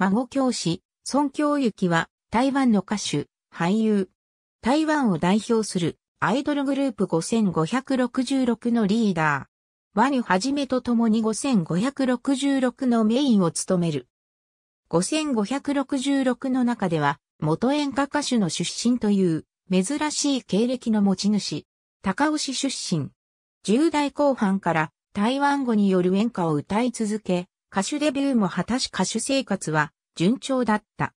孫教師、孫教幸は台湾の歌手、俳優。台湾を代表するアイドルグループ5566のリーダー。ワニはじめと共に5566のメインを務める。5566の中では元演歌歌手の出身という珍しい経歴の持ち主。高尾市出身。10代後半から台湾語による演歌を歌い続け、歌手デビューも果たし歌手生活は順調だった。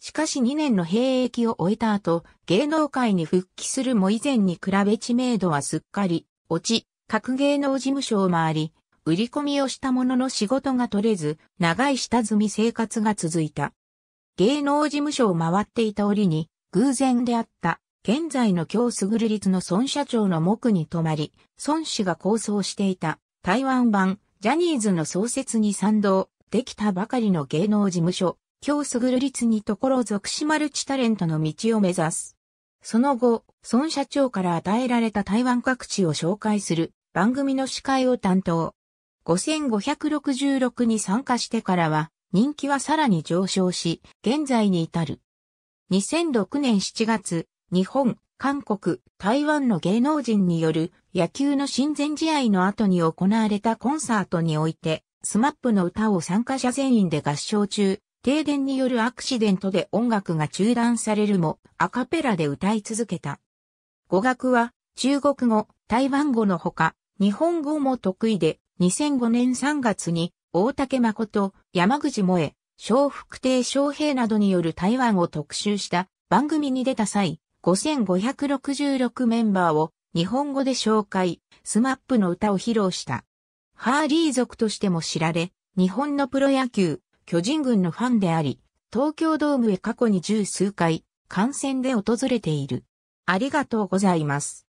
しかし2年の兵役を終えた後、芸能界に復帰するも以前に比べ知名度はすっかり落ち、各芸能事務所を回り、売り込みをしたものの仕事が取れず、長い下積み生活が続いた。芸能事務所を回っていた折に、偶然であった、現在の京すぐる率の孫社長の目に留まり、孫氏が構想していた、台湾版、ジャニーズの創設に賛同、できたばかりの芸能事務所、京すぐる立にところ属しマルチタレントの道を目指す。その後、孫社長から与えられた台湾各地を紹介する番組の司会を担当。5566に参加してからは、人気はさらに上昇し、現在に至る。2006年7月、日本韓国、台湾の芸能人による野球の親善試合の後に行われたコンサートにおいて、スマップの歌を参加者全員で合唱中、停電によるアクシデントで音楽が中断されるも、アカペラで歌い続けた。語学は、中国語、台湾語のほか、日本語も得意で、2005年3月に、大竹誠、山口萌え、小福亭昌平などによる台湾を特集した番組に出た際、5566メンバーを日本語で紹介、スマップの歌を披露した。ハーリー族としても知られ、日本のプロ野球、巨人軍のファンであり、東京ドームへ過去に十数回、観戦で訪れている。ありがとうございます。